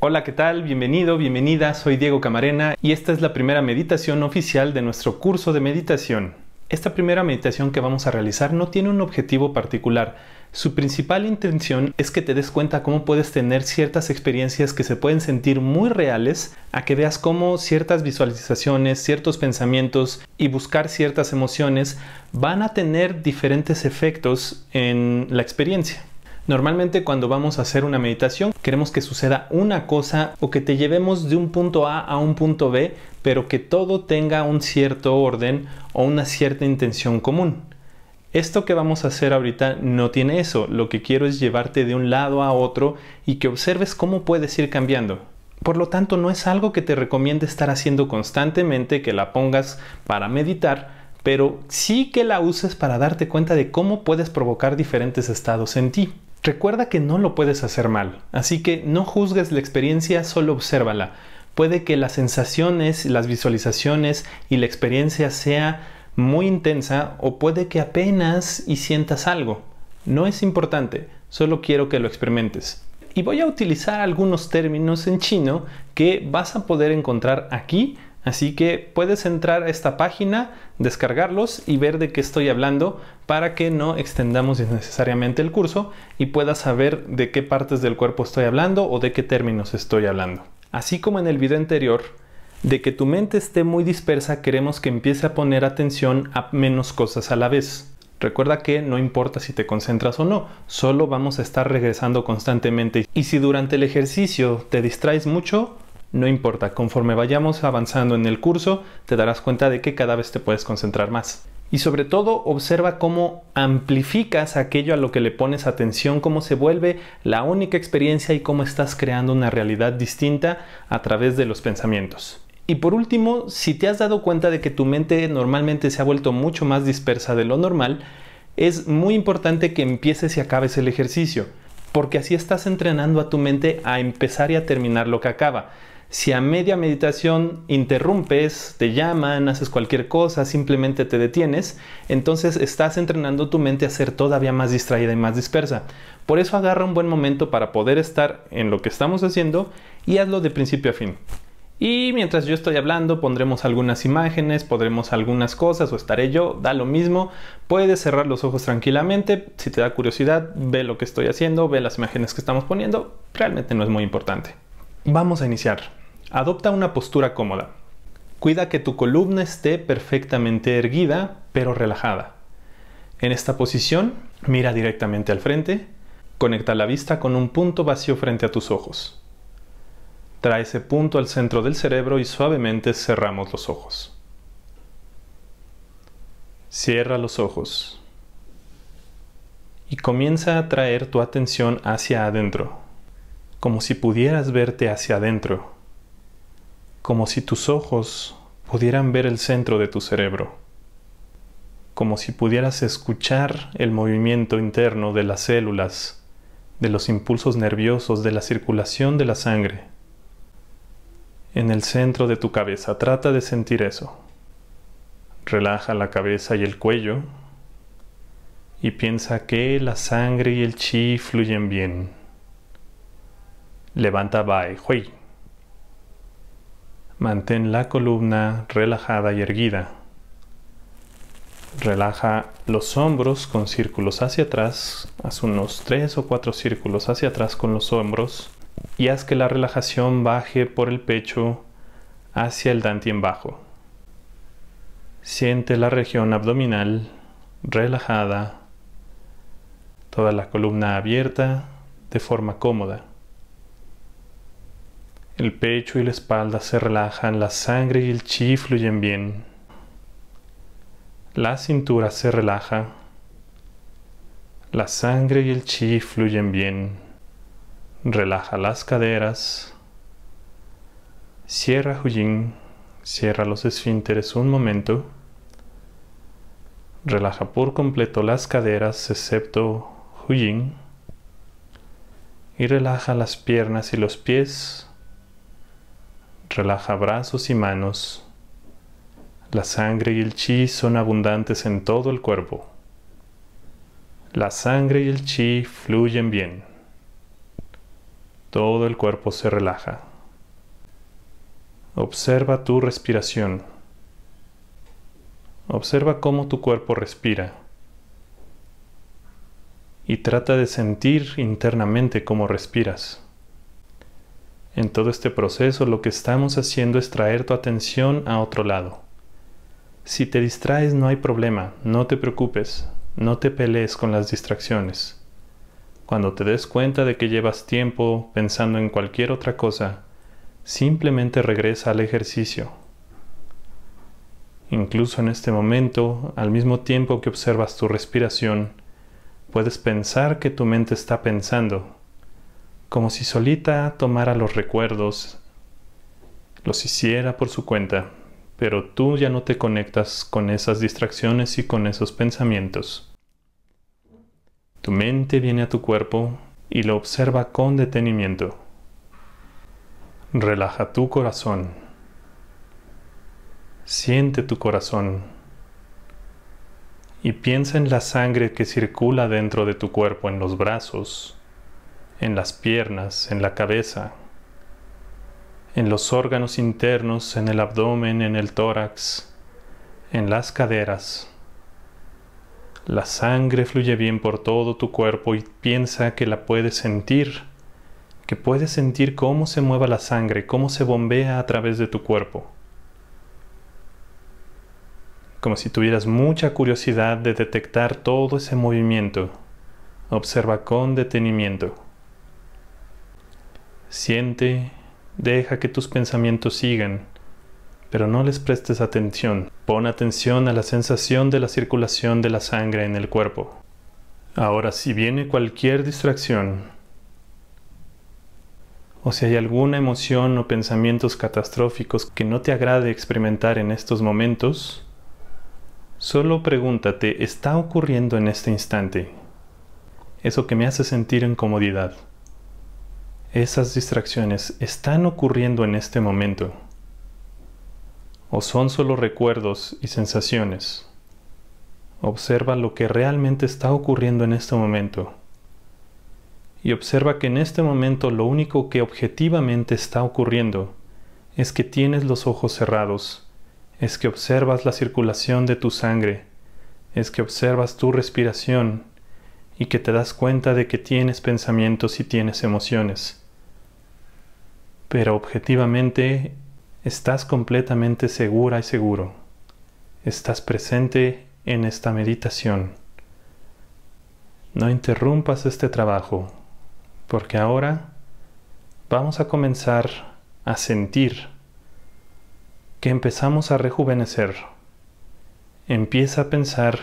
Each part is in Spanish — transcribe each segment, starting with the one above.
Hola, ¿qué tal? Bienvenido, bienvenida, soy Diego Camarena y esta es la primera meditación oficial de nuestro curso de meditación. Esta primera meditación que vamos a realizar no tiene un objetivo particular. Su principal intención es que te des cuenta cómo puedes tener ciertas experiencias que se pueden sentir muy reales, a que veas cómo ciertas visualizaciones, ciertos pensamientos y buscar ciertas emociones van a tener diferentes efectos en la experiencia. Normalmente cuando vamos a hacer una meditación queremos que suceda una cosa o que te llevemos de un punto A a un punto B, pero que todo tenga un cierto orden o una cierta intención común. Esto que vamos a hacer ahorita no tiene eso, lo que quiero es llevarte de un lado a otro y que observes cómo puedes ir cambiando. Por lo tanto, no es algo que te recomiende estar haciendo constantemente, que la pongas para meditar, pero sí que la uses para darte cuenta de cómo puedes provocar diferentes estados en ti. Recuerda que no lo puedes hacer mal, así que no juzgues la experiencia, solo obsérvala. Puede que las sensaciones, las visualizaciones y la experiencia sea muy intensa o puede que apenas y sientas algo. No es importante, solo quiero que lo experimentes. Y voy a utilizar algunos términos en chino que vas a poder encontrar aquí Así que puedes entrar a esta página, descargarlos y ver de qué estoy hablando para que no extendamos innecesariamente el curso y puedas saber de qué partes del cuerpo estoy hablando o de qué términos estoy hablando. Así como en el video anterior, de que tu mente esté muy dispersa queremos que empiece a poner atención a menos cosas a la vez. Recuerda que no importa si te concentras o no, solo vamos a estar regresando constantemente y si durante el ejercicio te distraes mucho, no importa, conforme vayamos avanzando en el curso, te darás cuenta de que cada vez te puedes concentrar más. Y sobre todo observa cómo amplificas aquello a lo que le pones atención, cómo se vuelve la única experiencia y cómo estás creando una realidad distinta a través de los pensamientos. Y por último, si te has dado cuenta de que tu mente normalmente se ha vuelto mucho más dispersa de lo normal, es muy importante que empieces y acabes el ejercicio, porque así estás entrenando a tu mente a empezar y a terminar lo que acaba. Si a media meditación interrumpes, te llaman, haces cualquier cosa, simplemente te detienes, entonces estás entrenando tu mente a ser todavía más distraída y más dispersa. Por eso agarra un buen momento para poder estar en lo que estamos haciendo y hazlo de principio a fin. Y mientras yo estoy hablando, pondremos algunas imágenes, pondremos algunas cosas o estaré yo, da lo mismo. Puedes cerrar los ojos tranquilamente, si te da curiosidad, ve lo que estoy haciendo, ve las imágenes que estamos poniendo, realmente no es muy importante. Vamos a iniciar. Adopta una postura cómoda. Cuida que tu columna esté perfectamente erguida pero relajada. En esta posición, mira directamente al frente, conecta la vista con un punto vacío frente a tus ojos. Trae ese punto al centro del cerebro y suavemente cerramos los ojos. Cierra los ojos y comienza a traer tu atención hacia adentro, como si pudieras verte hacia adentro como si tus ojos pudieran ver el centro de tu cerebro, como si pudieras escuchar el movimiento interno de las células, de los impulsos nerviosos, de la circulación de la sangre. En el centro de tu cabeza, trata de sentir eso. Relaja la cabeza y el cuello y piensa que la sangre y el chi fluyen bien. Levanta Bai Hui. Mantén la columna relajada y erguida. Relaja los hombros con círculos hacia atrás. Haz unos 3 o 4 círculos hacia atrás con los hombros y haz que la relajación baje por el pecho hacia el dantien bajo. Siente la región abdominal relajada, toda la columna abierta de forma cómoda. El pecho y la espalda se relajan, la sangre y el chi fluyen bien. La cintura se relaja. La sangre y el chi fluyen bien. Relaja las caderas. Cierra Huyin. Cierra los esfínteres un momento. Relaja por completo las caderas excepto Huyin. Y relaja las piernas y los pies Relaja brazos y manos. La sangre y el chi son abundantes en todo el cuerpo. La sangre y el chi fluyen bien. Todo el cuerpo se relaja. Observa tu respiración. Observa cómo tu cuerpo respira. Y trata de sentir internamente cómo respiras. En todo este proceso lo que estamos haciendo es traer tu atención a otro lado. Si te distraes no hay problema, no te preocupes, no te pelees con las distracciones. Cuando te des cuenta de que llevas tiempo pensando en cualquier otra cosa, simplemente regresa al ejercicio. Incluso en este momento, al mismo tiempo que observas tu respiración, puedes pensar que tu mente está pensando como si solita tomara los recuerdos, los hiciera por su cuenta, pero tú ya no te conectas con esas distracciones y con esos pensamientos. Tu mente viene a tu cuerpo y lo observa con detenimiento. Relaja tu corazón. Siente tu corazón. Y piensa en la sangre que circula dentro de tu cuerpo, en los brazos, en las piernas, en la cabeza, en los órganos internos, en el abdomen, en el tórax, en las caderas. La sangre fluye bien por todo tu cuerpo y piensa que la puedes sentir, que puedes sentir cómo se mueva la sangre, cómo se bombea a través de tu cuerpo. Como si tuvieras mucha curiosidad de detectar todo ese movimiento, observa con detenimiento. Siente, deja que tus pensamientos sigan, pero no les prestes atención. Pon atención a la sensación de la circulación de la sangre en el cuerpo. Ahora, si viene cualquier distracción, o si hay alguna emoción o pensamientos catastróficos que no te agrade experimentar en estos momentos, solo pregúntate, ¿está ocurriendo en este instante? Eso que me hace sentir incomodidad esas distracciones están ocurriendo en este momento? ¿O son solo recuerdos y sensaciones? Observa lo que realmente está ocurriendo en este momento. Y observa que en este momento lo único que objetivamente está ocurriendo es que tienes los ojos cerrados, es que observas la circulación de tu sangre, es que observas tu respiración y que te das cuenta de que tienes pensamientos y tienes emociones. Pero objetivamente estás completamente segura y seguro. Estás presente en esta meditación. No interrumpas este trabajo, porque ahora vamos a comenzar a sentir que empezamos a rejuvenecer. Empieza a pensar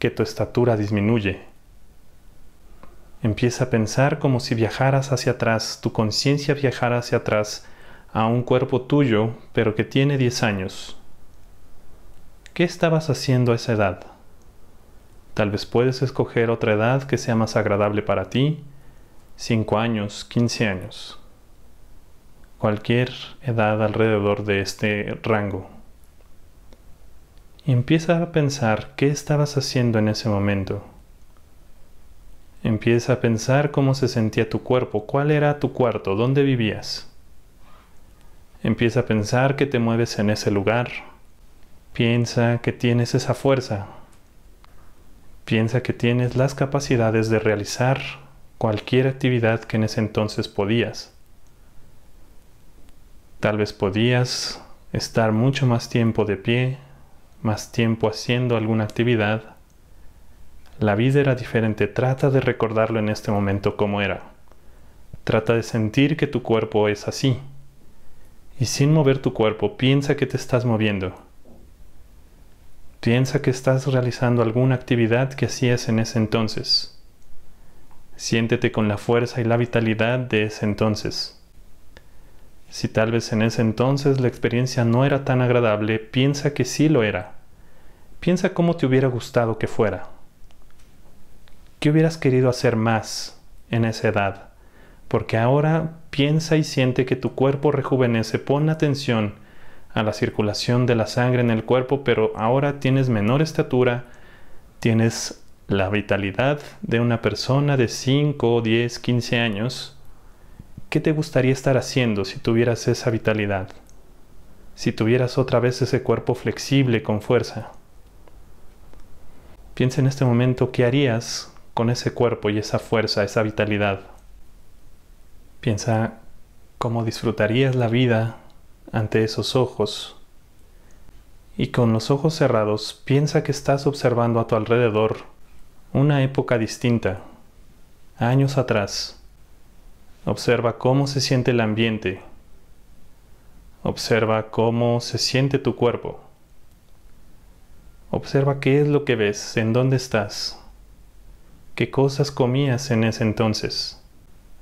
que tu estatura disminuye Empieza a pensar como si viajaras hacia atrás, tu conciencia viajara hacia atrás a un cuerpo tuyo, pero que tiene 10 años. ¿Qué estabas haciendo a esa edad? Tal vez puedes escoger otra edad que sea más agradable para ti, 5 años, 15 años, cualquier edad alrededor de este rango. empieza a pensar qué estabas haciendo en ese momento. Empieza a pensar cómo se sentía tu cuerpo, cuál era tu cuarto, dónde vivías. Empieza a pensar que te mueves en ese lugar. Piensa que tienes esa fuerza. Piensa que tienes las capacidades de realizar cualquier actividad que en ese entonces podías. Tal vez podías estar mucho más tiempo de pie, más tiempo haciendo alguna actividad, la vida era diferente, trata de recordarlo en este momento como era. Trata de sentir que tu cuerpo es así. Y sin mover tu cuerpo, piensa que te estás moviendo. Piensa que estás realizando alguna actividad que hacías en ese entonces. Siéntete con la fuerza y la vitalidad de ese entonces. Si tal vez en ese entonces la experiencia no era tan agradable, piensa que sí lo era. Piensa cómo te hubiera gustado que fuera. ¿Qué hubieras querido hacer más en esa edad? Porque ahora piensa y siente que tu cuerpo rejuvenece, pon atención a la circulación de la sangre en el cuerpo, pero ahora tienes menor estatura, tienes la vitalidad de una persona de 5, 10, 15 años. ¿Qué te gustaría estar haciendo si tuvieras esa vitalidad? Si tuvieras otra vez ese cuerpo flexible con fuerza. Piensa en este momento qué harías con ese cuerpo y esa fuerza, esa vitalidad. Piensa cómo disfrutarías la vida ante esos ojos. Y con los ojos cerrados, piensa que estás observando a tu alrededor una época distinta, años atrás. Observa cómo se siente el ambiente. Observa cómo se siente tu cuerpo. Observa qué es lo que ves, en dónde estás. ¿Qué cosas comías en ese entonces?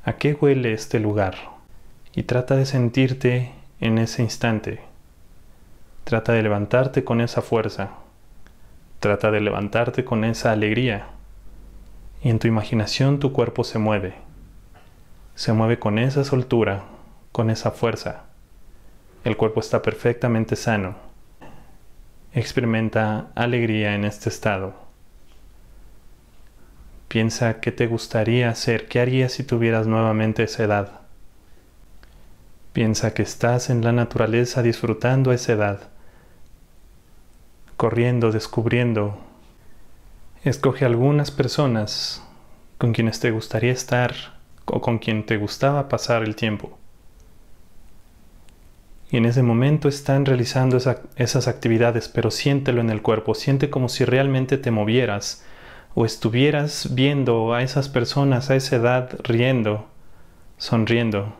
¿A qué huele este lugar? Y trata de sentirte en ese instante. Trata de levantarte con esa fuerza. Trata de levantarte con esa alegría. Y en tu imaginación tu cuerpo se mueve. Se mueve con esa soltura, con esa fuerza. El cuerpo está perfectamente sano. Experimenta alegría en este estado. Piensa qué te gustaría hacer, qué harías si tuvieras nuevamente esa edad. Piensa que estás en la naturaleza disfrutando esa edad, corriendo, descubriendo. Escoge algunas personas con quienes te gustaría estar o con quien te gustaba pasar el tiempo. Y en ese momento están realizando esas actividades, pero siéntelo en el cuerpo, siente como si realmente te movieras o estuvieras viendo a esas personas a esa edad riendo, sonriendo,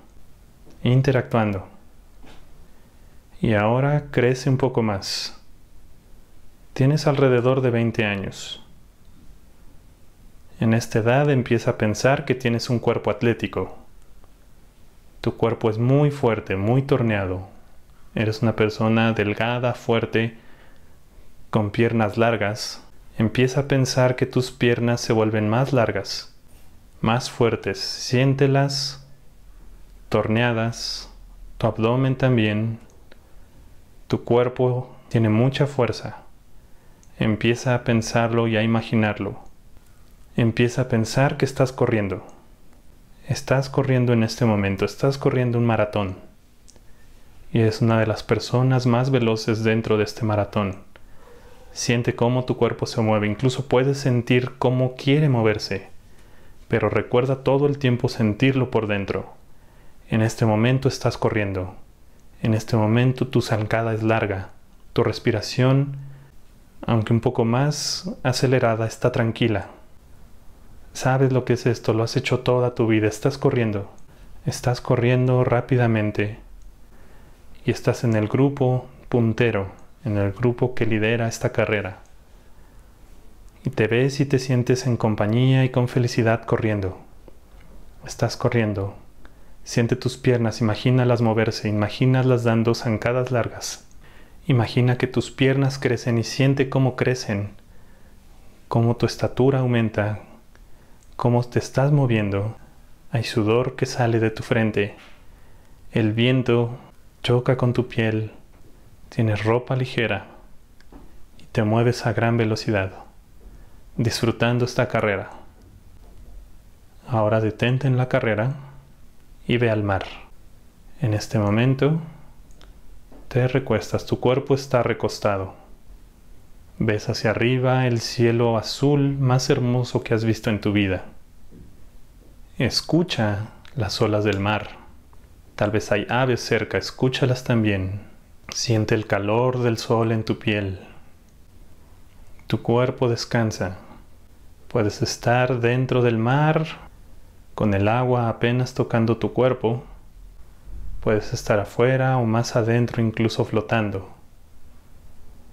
interactuando. Y ahora crece un poco más. Tienes alrededor de 20 años. En esta edad empieza a pensar que tienes un cuerpo atlético. Tu cuerpo es muy fuerte, muy torneado. Eres una persona delgada, fuerte, con piernas largas, Empieza a pensar que tus piernas se vuelven más largas, más fuertes. Siéntelas torneadas, tu abdomen también. Tu cuerpo tiene mucha fuerza. Empieza a pensarlo y a imaginarlo. Empieza a pensar que estás corriendo. Estás corriendo en este momento, estás corriendo un maratón. Y es una de las personas más veloces dentro de este maratón. Siente cómo tu cuerpo se mueve, incluso puedes sentir cómo quiere moverse, pero recuerda todo el tiempo sentirlo por dentro. En este momento estás corriendo, en este momento tu zancada es larga, tu respiración, aunque un poco más acelerada, está tranquila. Sabes lo que es esto, lo has hecho toda tu vida, estás corriendo, estás corriendo rápidamente y estás en el grupo puntero en el grupo que lidera esta carrera. Y te ves y te sientes en compañía y con felicidad corriendo. Estás corriendo. Siente tus piernas, imagínalas moverse, imagínalas dando zancadas largas. Imagina que tus piernas crecen y siente cómo crecen, cómo tu estatura aumenta, cómo te estás moviendo. Hay sudor que sale de tu frente. El viento choca con tu piel tienes ropa ligera y te mueves a gran velocidad, disfrutando esta carrera. Ahora detente en la carrera y ve al mar. En este momento te recuestas, tu cuerpo está recostado. Ves hacia arriba el cielo azul más hermoso que has visto en tu vida. Escucha las olas del mar. Tal vez hay aves cerca, escúchalas también. Siente el calor del sol en tu piel. Tu cuerpo descansa. Puedes estar dentro del mar con el agua apenas tocando tu cuerpo. Puedes estar afuera o más adentro incluso flotando.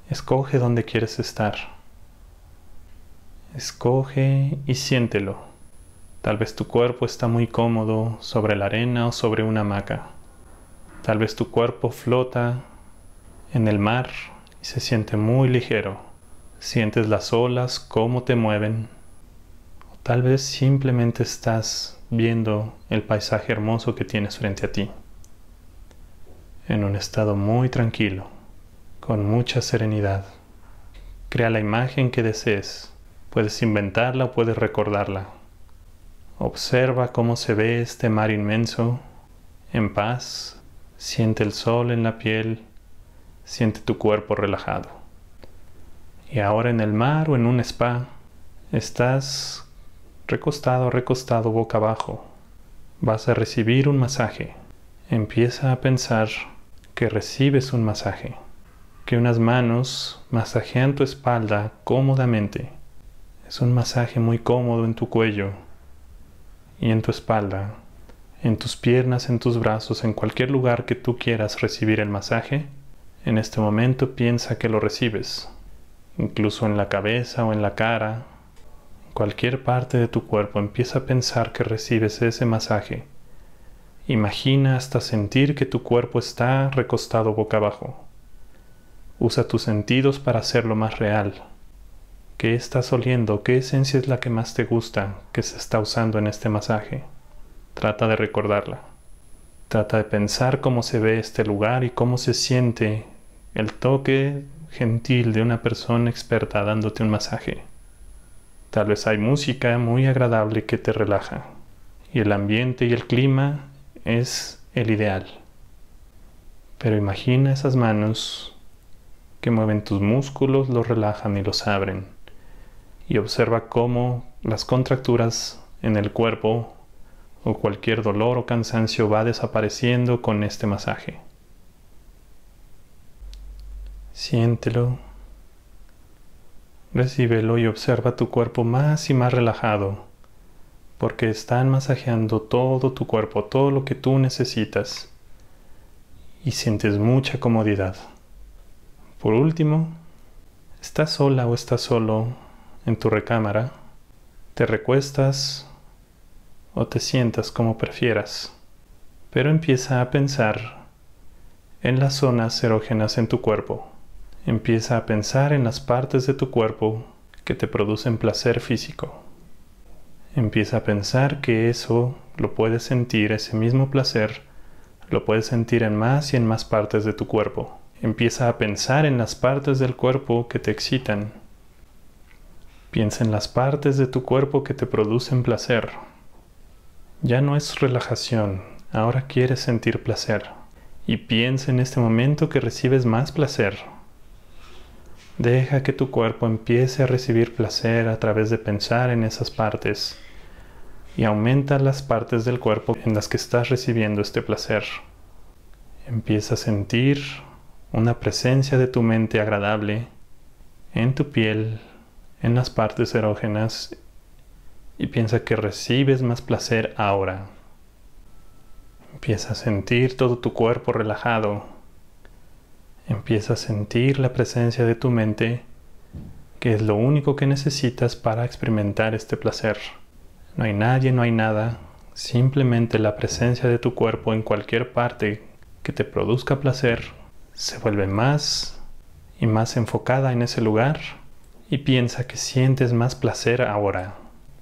Escoge dónde quieres estar. Escoge y siéntelo. Tal vez tu cuerpo está muy cómodo sobre la arena o sobre una hamaca. Tal vez tu cuerpo flota en el mar se siente muy ligero. Sientes las olas, cómo te mueven. O tal vez simplemente estás viendo el paisaje hermoso que tienes frente a ti. En un estado muy tranquilo, con mucha serenidad. Crea la imagen que desees. Puedes inventarla o puedes recordarla. Observa cómo se ve este mar inmenso, en paz. Siente el sol en la piel siente tu cuerpo relajado. Y ahora en el mar o en un spa, estás recostado, recostado boca abajo. Vas a recibir un masaje. Empieza a pensar que recibes un masaje, que unas manos masajean tu espalda cómodamente. Es un masaje muy cómodo en tu cuello y en tu espalda, en tus piernas, en tus brazos, en cualquier lugar que tú quieras recibir el masaje. En este momento piensa que lo recibes, incluso en la cabeza o en la cara, cualquier parte de tu cuerpo empieza a pensar que recibes ese masaje. Imagina hasta sentir que tu cuerpo está recostado boca abajo. Usa tus sentidos para hacerlo más real. ¿Qué estás oliendo? ¿Qué esencia es la que más te gusta que se está usando en este masaje? Trata de recordarla. Trata de pensar cómo se ve este lugar y cómo se siente el toque gentil de una persona experta dándote un masaje. Tal vez hay música muy agradable que te relaja y el ambiente y el clima es el ideal. Pero imagina esas manos que mueven tus músculos, los relajan y los abren. Y observa cómo las contracturas en el cuerpo o cualquier dolor o cansancio va desapareciendo con este masaje. Siéntelo, recíbelo y observa tu cuerpo más y más relajado, porque están masajeando todo tu cuerpo, todo lo que tú necesitas, y sientes mucha comodidad. Por último, estás sola o estás solo en tu recámara, te recuestas o te sientas como prefieras, pero empieza a pensar en las zonas erógenas en tu cuerpo. Empieza a pensar en las partes de tu cuerpo que te producen placer físico. Empieza a pensar que eso lo puedes sentir, ese mismo placer, lo puedes sentir en más y en más partes de tu cuerpo. Empieza a pensar en las partes del cuerpo que te excitan. Piensa en las partes de tu cuerpo que te producen placer. Ya no es relajación, ahora quieres sentir placer. Y piensa en este momento que recibes más placer. Deja que tu cuerpo empiece a recibir placer a través de pensar en esas partes y aumenta las partes del cuerpo en las que estás recibiendo este placer. Empieza a sentir una presencia de tu mente agradable en tu piel, en las partes erógenas y piensa que recibes más placer ahora. Empieza a sentir todo tu cuerpo relajado. Empieza a sentir la presencia de tu mente, que es lo único que necesitas para experimentar este placer. No hay nadie, no hay nada, simplemente la presencia de tu cuerpo en cualquier parte que te produzca placer se vuelve más y más enfocada en ese lugar y piensa que sientes más placer ahora.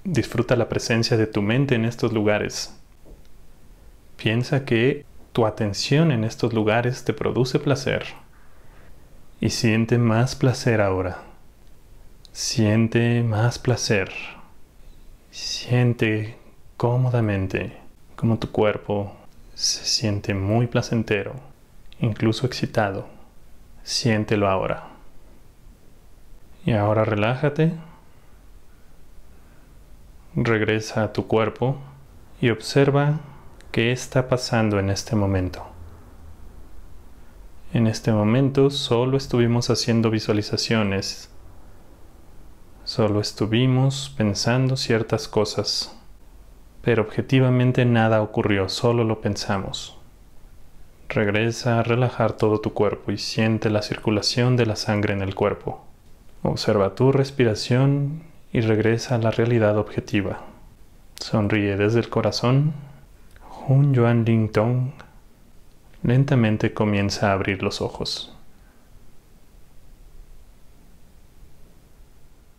Disfruta la presencia de tu mente en estos lugares. Piensa que tu atención en estos lugares te produce placer. Y siente más placer ahora. Siente más placer. Siente cómodamente como tu cuerpo se siente muy placentero, incluso excitado. Siéntelo ahora. Y ahora relájate. Regresa a tu cuerpo y observa qué está pasando en este momento. En este momento solo estuvimos haciendo visualizaciones, solo estuvimos pensando ciertas cosas, pero objetivamente nada ocurrió, solo lo pensamos. Regresa a relajar todo tu cuerpo y siente la circulación de la sangre en el cuerpo. Observa tu respiración y regresa a la realidad objetiva. Sonríe desde el corazón. Hun Yuan Ling Tong lentamente comienza a abrir los ojos.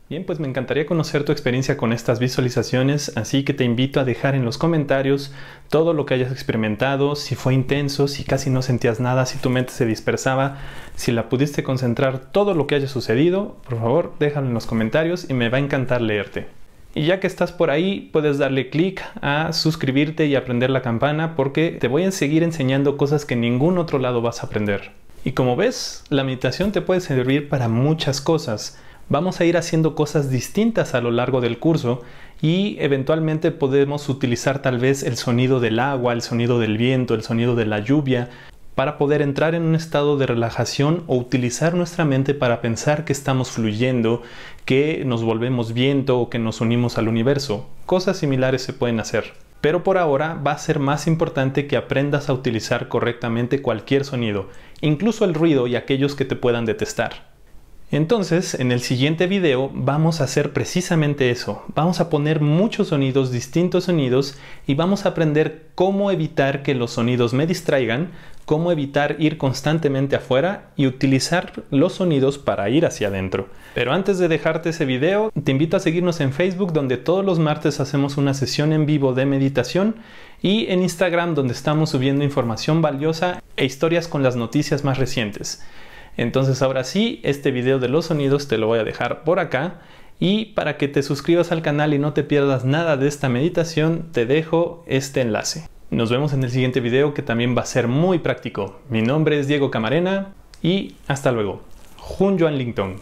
Bien, pues me encantaría conocer tu experiencia con estas visualizaciones, así que te invito a dejar en los comentarios todo lo que hayas experimentado, si fue intenso, si casi no sentías nada, si tu mente se dispersaba, si la pudiste concentrar, todo lo que haya sucedido, por favor déjalo en los comentarios y me va a encantar leerte. Y ya que estás por ahí, puedes darle clic a suscribirte y aprender la campana porque te voy a seguir enseñando cosas que en ningún otro lado vas a aprender. Y como ves, la meditación te puede servir para muchas cosas Vamos a ir haciendo cosas distintas a lo largo del curso y eventualmente podemos utilizar tal vez el sonido del agua, el sonido del viento, el sonido de la lluvia para poder entrar en un estado de relajación o utilizar nuestra mente para pensar que estamos fluyendo, que nos volvemos viento o que nos unimos al universo. Cosas similares se pueden hacer. Pero por ahora va a ser más importante que aprendas a utilizar correctamente cualquier sonido, incluso el ruido y aquellos que te puedan detestar. Entonces, en el siguiente video vamos a hacer precisamente eso. Vamos a poner muchos sonidos, distintos sonidos, y vamos a aprender cómo evitar que los sonidos me distraigan, cómo evitar ir constantemente afuera y utilizar los sonidos para ir hacia adentro. Pero antes de dejarte ese video, te invito a seguirnos en Facebook donde todos los martes hacemos una sesión en vivo de meditación y en Instagram donde estamos subiendo información valiosa e historias con las noticias más recientes. Entonces ahora sí, este video de los sonidos te lo voy a dejar por acá. Y para que te suscribas al canal y no te pierdas nada de esta meditación, te dejo este enlace. Nos vemos en el siguiente video que también va a ser muy práctico. Mi nombre es Diego Camarena y hasta luego. Jun Joan